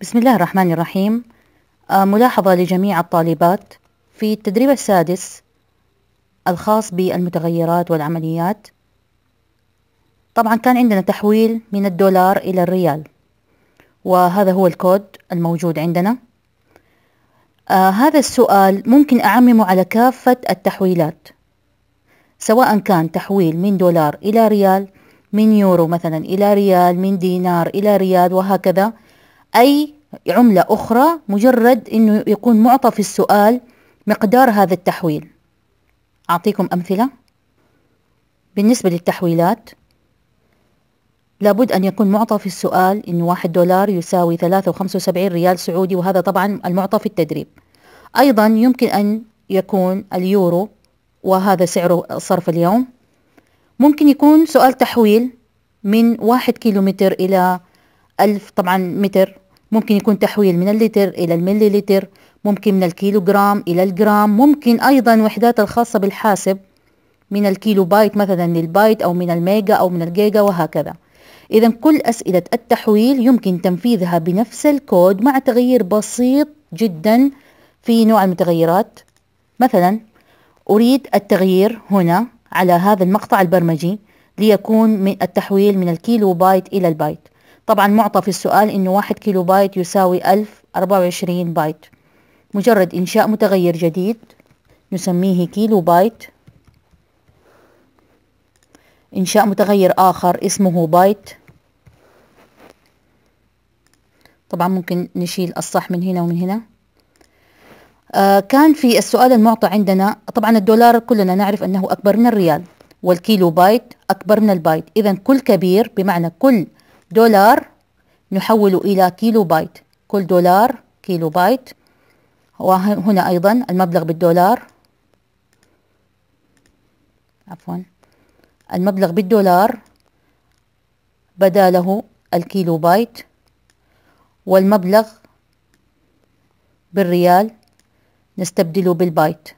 بسم الله الرحمن الرحيم آه، ملاحظة لجميع الطالبات في التدريب السادس الخاص بالمتغيرات والعمليات طبعا كان عندنا تحويل من الدولار إلى الريال وهذا هو الكود الموجود عندنا آه هذا السؤال ممكن أعممه على كافة التحويلات سواء كان تحويل من دولار إلى ريال من يورو مثلا إلى ريال من دينار إلى ريال وهكذا أي عملة أخرى مجرد أنه يكون معطى في السؤال مقدار هذا التحويل أعطيكم أمثلة بالنسبة للتحويلات لابد أن يكون معطى في السؤال أن واحد دولار يساوي ثلاثة وخمسة وسبعين ريال سعودي وهذا طبعا المعطى في التدريب أيضا يمكن أن يكون اليورو وهذا سعر صرف اليوم ممكن يكون سؤال تحويل من واحد كيلومتر إلى ألف طبعا متر ممكن يكون تحويل من اللتر إلى المليلتر ممكن من الكيلوغرام إلى الجرام ممكن أيضا وحدات الخاصة بالحاسب من الكيلو بايت مثلا للبايت أو من الميجا أو من الجيجا وهكذا إذا كل أسئلة التحويل يمكن تنفيذها بنفس الكود مع تغيير بسيط جدا في نوع المتغيرات مثلا أريد التغيير هنا على هذا المقطع البرمجي ليكون من التحويل من الكيلو بايت إلى البايت طبعا معطى في السؤال انه واحد كيلو بايت يساوي الف اربعة وعشرين بايت مجرد انشاء متغير جديد نسميه كيلو بايت انشاء متغير اخر اسمه بايت طبعا ممكن نشيل الصح من هنا ومن هنا آه كان في السؤال المعطى عندنا طبعا الدولار كلنا نعرف انه اكبر من الريال والكيلو بايت اكبر من البايت اذا كل كبير بمعنى كل دولار نحوله إلى كيلو بايت كل دولار كيلو بايت وهنا أيضا المبلغ بالدولار عفوا المبلغ بالدولار بدا له الكيلو بايت والمبلغ بالريال نستبدله بالبايت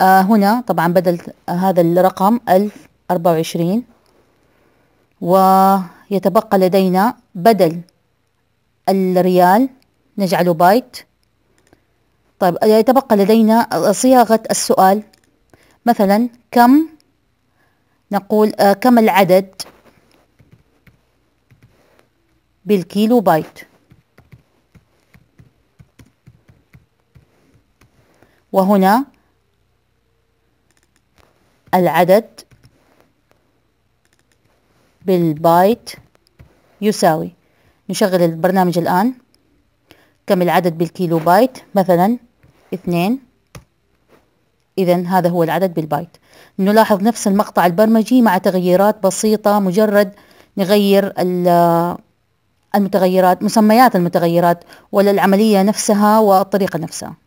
آه هنا طبعا بدل هذا الرقم ألف أربعة وعشرين ويتبقى لدينا بدل الريال نجعله بايت طيب يتبقى لدينا صياغة السؤال مثلا كم نقول آه، كم العدد بالكيلو بايت وهنا العدد بالبايت يساوي نشغل البرنامج الآن كم العدد بالكيلو بايت مثلا اثنين إذا هذا هو العدد بالبايت نلاحظ نفس المقطع البرمجي مع تغييرات بسيطة مجرد نغير المتغيرات مسميات المتغيرات ولا العملية نفسها والطريقة نفسها